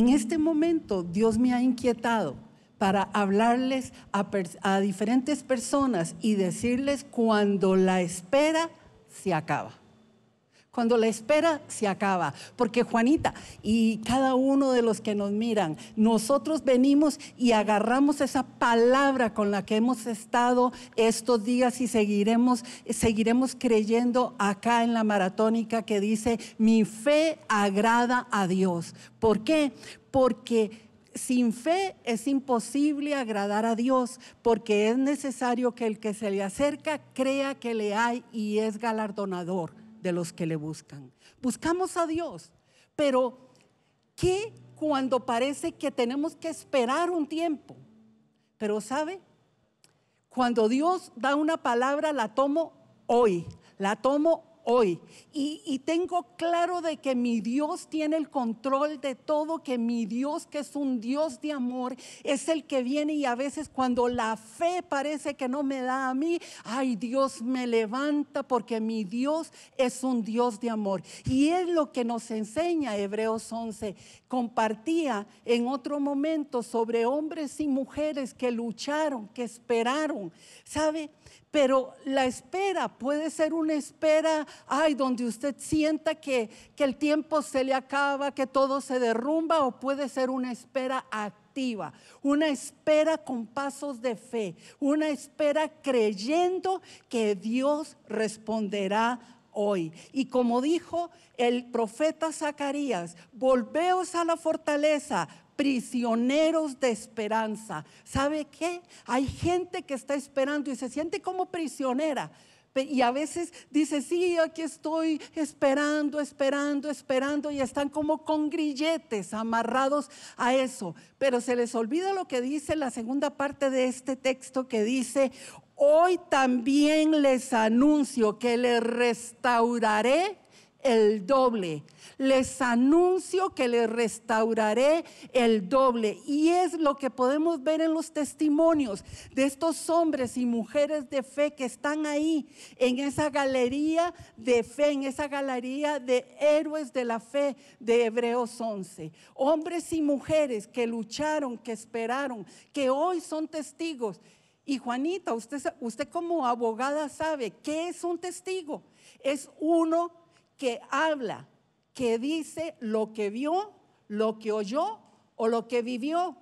En este momento Dios me ha inquietado para hablarles a, diferentes personas y decirles cuando la espera se acaba. Cuando la espera se acaba, porque Juanita y cada uno de los que nos miran, nosotros venimos y agarramos esa palabra con la que hemos estado estos días y seguiremos seguiremos creyendo acá en la maratónica que dice, "Mi fe agrada a Dios." ¿Por qué? Porque sin fe es imposible agradar a Dios, porque es necesario que el que se le acerca crea que le hay y es galardonador de los que le buscan. Buscamos a Dios, pero ¿qué cuando parece que tenemos que esperar un tiempo? Pero ¿sabe? Cuando Dios da una palabra, la tomo hoy, la tomo hoy. Y, tengo claro de que mi Dios tiene el control de todo, que mi Dios, que es un Dios de amor, es el que viene y a veces cuando la fe parece que no me da a mí, ay Dios me levanta porque mi Dios es un Dios de amor. Y es lo que nos enseña Hebreos 11. Compartía en otro momento sobre hombres y mujeres que lucharon, que esperaron. ¿Sabe? Pero la espera puede ser una espera, ay, donde usted sienta que, que el tiempo se le acaba, que todo se derrumba, o puede ser una espera activa, una espera con pasos de fe, una espera creyendo que Dios responderá hoy. Y como dijo el profeta Zacarías, volveos a la fortaleza, prisioneros de esperanza. ¿Sabe qué? Hay gente que está esperando y se siente como prisionera. Y a veces dice, sí, aquí estoy esperando, esperando, esperando, y están como con grilletes amarrados a eso. Pero se les olvida lo que dice la segunda parte de este texto que dice, hoy también les anuncio que les restauraré el doble. Les anuncio que les restauraré el doble. Y es lo que podemos ver en los testimonios de estos hombres y mujeres de fe que están ahí, en esa galería de fe, en esa galería de héroes de la fe de Hebreos 11. Hombres y mujeres que lucharon, que esperaron, que hoy son testigos. Y Juanita, usted, usted como abogada sabe qué es un testigo. Es uno que habla, que dice lo que vio, lo que oyó o lo que vivió.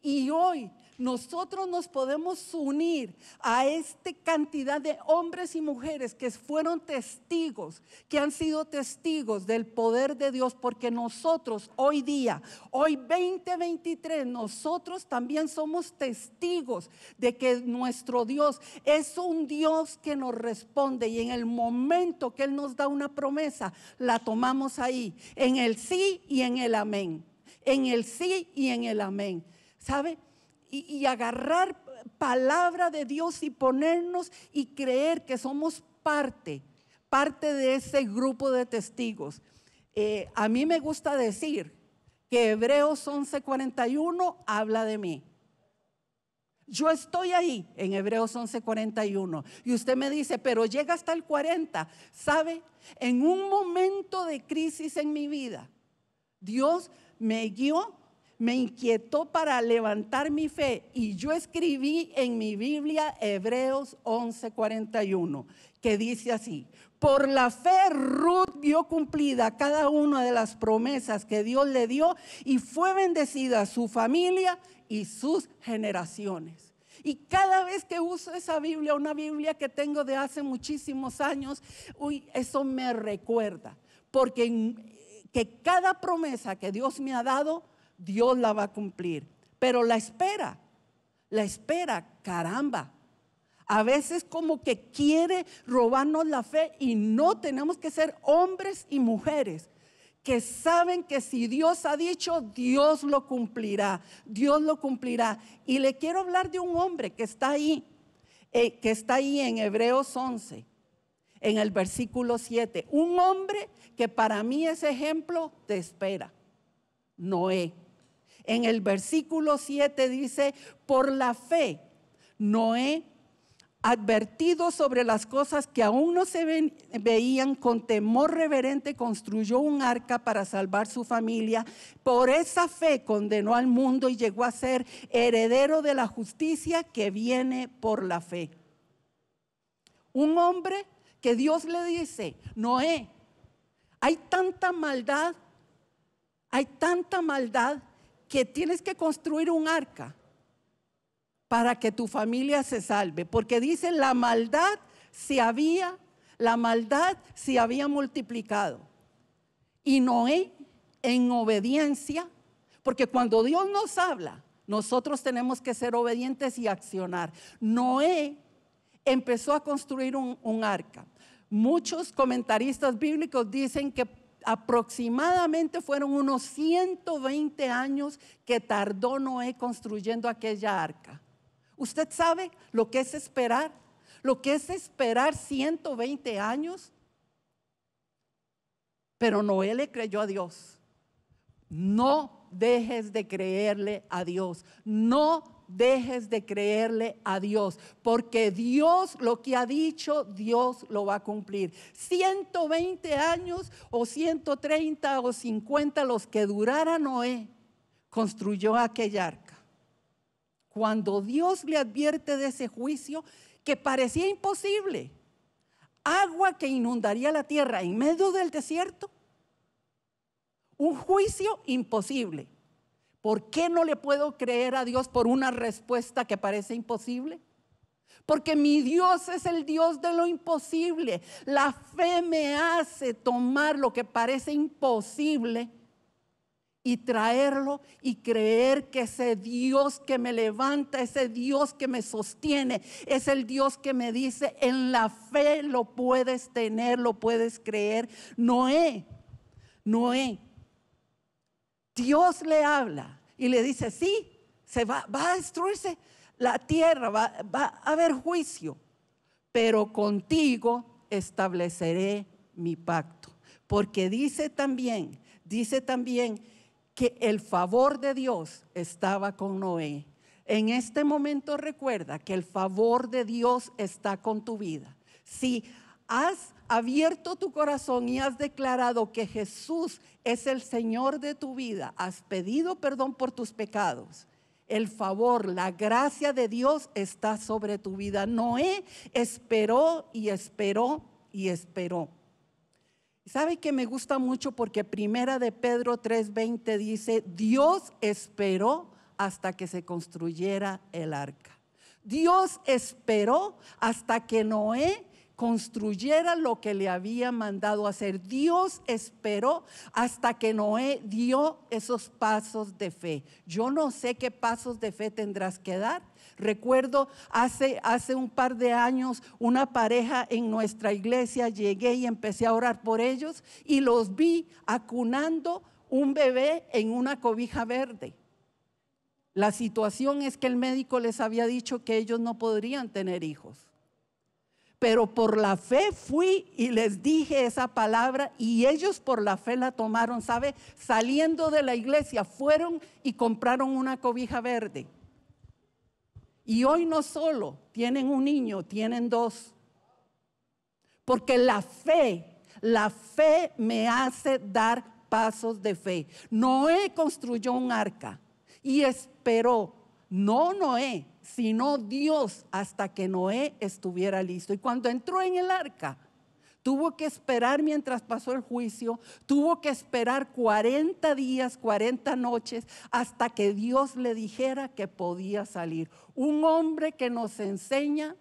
Y hoy nosotros nos podemos unir a esta cantidad de hombres y mujeres que fueron testigos, que han sido testigos del poder de Dios, porque nosotros hoy día, hoy 2023, nosotros también somos testigos de que nuestro Dios es un Dios que nos responde y en el momento que Él nos da una promesa, la tomamos ahí, en el sí y en el amén, en el sí y en el amén. ¿Sabe? y, agarrar palabra de Dios y ponernos y creer que somos parte, parte de ese grupo de testigos. Eh, a mí me gusta decir que Hebreos 11:41 habla de mí. Yo estoy ahí en Hebreos 11:41 y usted me dice, pero llega hasta el 40. ¿Sabe? En un momento de crisis en mi vida, Dios me guió me inquietó para levantar mi fe y yo escribí en mi Biblia Hebreos 11:41, que dice así, por la fe Ruth dio cumplida cada una de las promesas que Dios le dio y fue bendecida su familia y sus generaciones. Y cada vez que uso esa Biblia, una Biblia que tengo de hace muchísimos años, uy, eso me recuerda, porque eh, que cada promesa que Dios me ha dado, Dios la va a cumplir. Pero la espera, la espera, caramba. A veces como que quiere robarnos la fe y no tenemos que ser hombres y mujeres que saben que si Dios ha dicho, Dios lo cumplirá, Dios lo cumplirá. Y le quiero hablar de un hombre que está ahí, eh, que está ahí en Hebreos 11, en el versículo 7. Un hombre que para mí es ejemplo de espera, Noé en el versículo 7 dice, por la fe, Noé, advertido sobre las cosas que aún no se veían, con temor reverente construyó un arca para salvar su familia. Por esa fe condenó al mundo y llegó a ser heredero de la justicia que viene por la fe. Un hombre que Dios le dice, Noé, hay tanta maldad, hay tanta maldad que tienes que construir un arca para que tu familia se salve, porque dice la maldad se había, la maldad se había multiplicado. Y Noé en obediencia, porque cuando Dios nos habla, nosotros tenemos que ser obedientes y accionar. Noé empezó a construir un, un arca. Muchos comentaristas bíblicos dicen que Aproximadamente fueron unos 120 años que tardó Noé construyendo aquella arca. ¿Usted sabe lo que es esperar? Lo que es esperar 120 años. Pero Noé le creyó a Dios. No dejes de creerle a Dios. No dejes de creerle a Dios, porque Dios lo que ha dicho, Dios lo va a cumplir. 120 años o 130 o 50 los que durara Noé construyó aquella arca. Cuando Dios le advierte de ese juicio que parecía imposible, agua que inundaría la tierra en medio del desierto, un juicio imposible. ¿Por qué no le puedo creer a Dios por una respuesta que parece imposible? Porque mi Dios es el Dios de lo imposible. La fe me hace tomar lo que parece imposible y traerlo y creer que ese Dios que me levanta, ese Dios que me sostiene, es el Dios que me dice, en la fe lo puedes tener, lo puedes creer. Noé, Noé Dios le habla y le dice, sí, se va, a destruirse la tierra, va, va a haber juicio, pero contigo estableceré mi pacto. Porque dice también, dice también que el favor de Dios estaba con Noé. En este momento recuerda que el favor de Dios está con tu vida. Si has abierto tu corazón y has declarado que Jesús es el Señor de tu vida, has pedido perdón por tus pecados, el favor, la gracia de Dios está sobre tu vida. Noé esperó y esperó y esperó. ¿Sabe que me gusta mucho? Porque primera de Pedro 3:20 dice, Dios esperó hasta que se construyera el arca. Dios esperó hasta que Noé construyera lo que le había mandado hacer. Dios esperó hasta que Noé dio esos pasos de fe. Yo no sé qué pasos de fe tendrás que dar. Recuerdo hace, hace un par de años una pareja en nuestra iglesia, llegué y empecé a orar por ellos y los vi acunando un bebé en una cobija verde. La situación es que el médico les había dicho que ellos no podrían tener hijos pero por la fe fui y les dije esa palabra y ellos por la fe la tomaron, ¿sabe? Saliendo de la iglesia fueron y compraron una cobija verde. Y hoy no solo tienen un niño, tienen dos. Porque la fe, la fe me hace dar pasos de fe. Noé construyó un arca y esperó. No Noé, sino Dios hasta que Noé estuviera listo. Y cuando entró en el arca, tuvo que esperar mientras pasó el juicio, tuvo que esperar 40 días, 40 noches, hasta que Dios le dijera que podía salir. Un hombre que nos enseña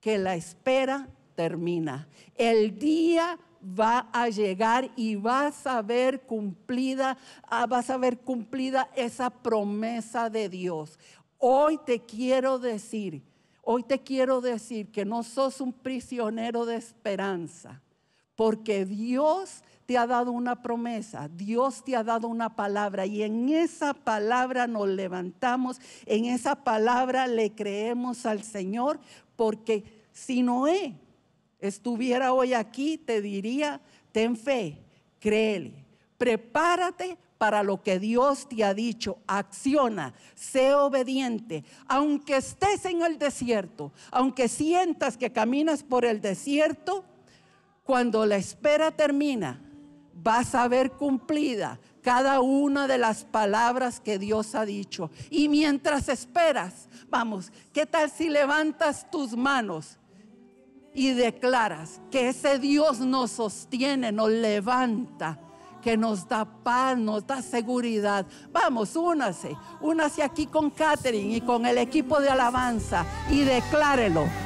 que la espera termina. El día va a llegar y vas a ver cumplida, ah, vas a ver cumplida esa promesa de Dios. Hoy te quiero decir, hoy te quiero decir que no sos un prisionero de esperanza, porque Dios te ha dado una promesa, Dios te ha dado una palabra y en esa palabra nos levantamos, en esa palabra le creemos al Señor, porque si Noé estuviera hoy aquí, te diría, ten fe, créele, prepárate para lo que Dios te ha dicho. Acciona, sé obediente. Aunque estés en el desierto, aunque sientas que caminas por el desierto, cuando la espera termina, vas a ver cumplida cada una de las palabras que Dios ha dicho. Y mientras esperas, vamos, ¿qué tal si levantas tus manos? Y declaras que ese Dios nos sostiene, nos levanta, que nos da paz, nos da seguridad. Vamos, únase, únase aquí con Catherine y con el equipo de alabanza y declárelo.